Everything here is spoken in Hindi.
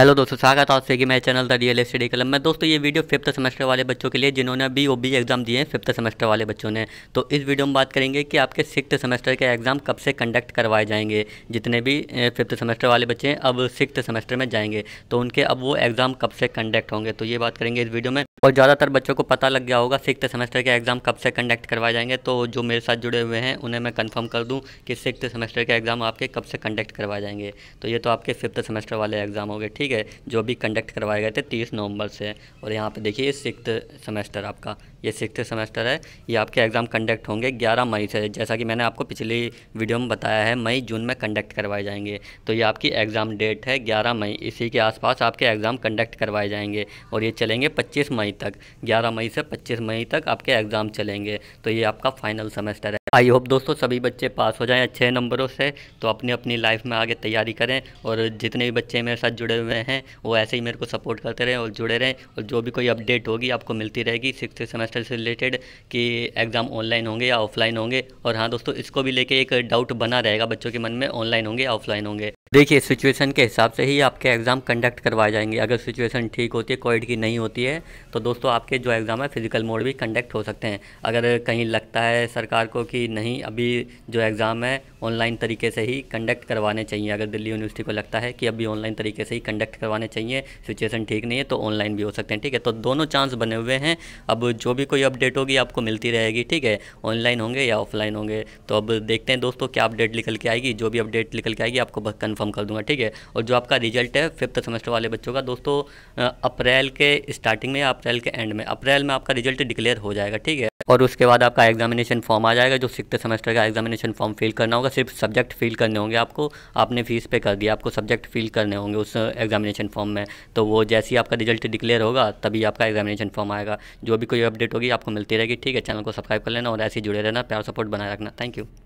हेलो दोस्तों स्वागत है आपसे कि मेरे चैनल द रियल एस्टेट कलम में दोस्तों ये वीडियो फिफ्थ सेमेस्टर वाले बच्चों के लिए जिन्होंने बी ओ बी एग्ज़ाम दिए हैं फिफ्थ सेमेस्टर वाले बच्चों ने तो इस वीडियो में बात करेंगे कि आपके सिक्स सेमेस्टर के एग्ज़ाम कब से कंडक्ट करवाए जाएंगे जितने भी फिफ्थ सेमेस्टर वाले बच्चे हैं अब सिक्स सेमेस्टर में जाएंगे तो उनके अब वो एग्ज़ाम कब से कंडक्ट होंगे तो ये बात करेंगे इस वीडियो में और ज़्यादातर बच्चों को पता लग गया होगा सिक्स सेमेस्टर के एग्ज़ाम कब से कंडक्ट करवाए जाएंगे तो जो मेरे साथ जुड़े हुए हैं उन्हें मैं कन्फर्म कर दूँ कि सिक्स सेमेस्टर के एग्ज़ाम आपके कब से कंडक्ट करवाए जाएंगे तो ये तो आपके फिफ्थ सेमेस्टर वाले एग्ज़ाम हो ठीक ठीक है जो भी कंडक्ट करवाए गए थे तीस नवंबर से और यहाँ पे देखिए ये सिक्स सेमेस्टर आपका ये सिक्स सेमेस्टर है ये आपके एग्ज़ाम कंडक्ट होंगे ग्यारह मई से जैसा कि मैंने आपको पिछली वीडियो में बताया है मई जून में कंडक्ट करवाए जाएंगे तो ये आपकी एग्ज़ाम डेट है ग्यारह मई इसी के आसपास आपके एग्ज़ाम कंडक्ट करवाए जाएंगे और ये चलेंगे पच्चीस मई तक ग्यारह मई से पच्चीस मई तक आपके एग्ज़ाम चलेंगे तो ये आपका फाइनल सेमेस्टर है आई होप दोस्तों सभी बच्चे पास हो जाएं अच्छे नंबरों से तो अपनी अपनी लाइफ में आगे तैयारी करें और जितने भी बच्चे मेरे साथ जुड़े हुए हैं वो ऐसे ही मेरे को सपोर्ट करते रहें और जुड़े रहें और जो भी कोई अपडेट होगी आपको मिलती रहेगी सिक्स सेमेस्टर से रिलेटेड कि एग्ज़ाम ऑनलाइन होंगे या ऑफलाइन होंगे और हाँ दोस्तों इसको भी लेके एक डाउट बना रहेगा बच्चों के मन में ऑनलाइन होंगे या ऑफलाइन होंगे देखिए सिचुएशन के हिसाब से ही आपके एग्ज़ाम कंडक्ट करवाए जाएंगे अगर सिचुएशन ठीक होती है कोविड की नहीं होती है तो दोस्तों आपके जो एग्ज़ाम है फिजिकल मोड भी कंडक्ट हो सकते हैं अगर कहीं लगता है सरकार को कि नहीं अभी जो एग्ज़ाम है ऑनलाइन तरीके से ही कंडक्ट करवाने चाहिए अगर दिल्ली यूनिवर्सिटी को लगता है कि अभी ऑनलाइन तरीके से ही कंडक्ट करवाने चाहिए सिचुएसन ठीक नहीं है तो ऑनलाइन भी हो सकते हैं ठीक है तो दोनों चांस बने हुए हैं अब जो भी कोई अपडेट होगी आपको मिलती रहेगी ठीक है ऑनलाइन होंगे या ऑफलाइन होंगे तो अब देखते हैं दोस्तों क्या अपडेट निकल के आएगी जो भी अपडेट निकल के आएगी आपको कन्फर्म कंफर्म कर दूंगा ठीक है और जो आपका रिजल्ट है फिफ्थ सेमेस्टर वाले बच्चों का दोस्तों अप्रैल के स्टार्टिंग में या अप्रैल के एंड में अप्रैल में आपका रिजल्ट डिक्लेयर हो जाएगा ठीक है और उसके बाद आपका एग्जामिनेशन फॉर्म आ जाएगा जो सिक्स सेमेस्टर का एग्जामिनेशन फॉर्म फिल करना होगा सिर्फ सब्जेक्ट फिल करने होंगे आपको आपने फीस पे कर दिया आपको सब्जेक्ट फिल करने होंगे उस एग्जामिनेशन फॉर्म में तो वो जैसे ही आपका रिजल्ट डिक्लेयर होगा तभी आपका एग्जामिनेशन फॉर्म आएगा जो भी कोई अपडेट होगी आपको मिलती रहेगी ठीक है चैनल को सब्सक्राइब कर लेना और ऐसे ही जुड़े रहना प्यार सपोर्ट बनाए रखना थैंक यू